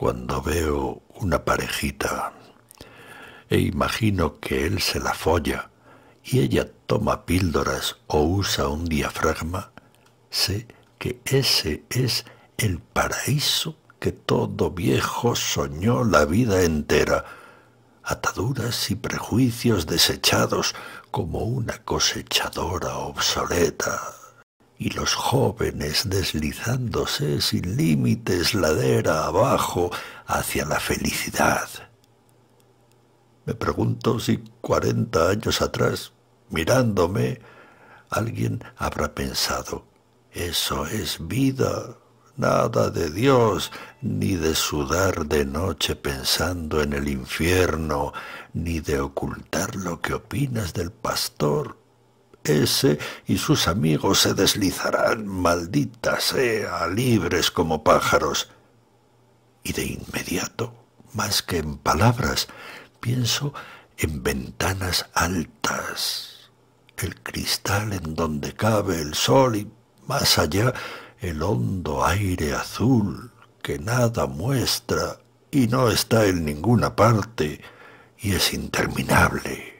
cuando veo una parejita e imagino que él se la folla y ella toma píldoras o usa un diafragma, sé que ese es el paraíso que todo viejo soñó la vida entera, ataduras y prejuicios desechados como una cosechadora obsoleta y los jóvenes deslizándose sin límites ladera abajo hacia la felicidad. Me pregunto si cuarenta años atrás, mirándome, alguien habrá pensado, eso es vida, nada de Dios, ni de sudar de noche pensando en el infierno, ni de ocultar lo que opinas del pastor ese y sus amigos se deslizarán, maldita sea, libres como pájaros. Y de inmediato, más que en palabras, pienso en ventanas altas, el cristal en donde cabe el sol y más allá el hondo aire azul que nada muestra y no está en ninguna parte y es interminable.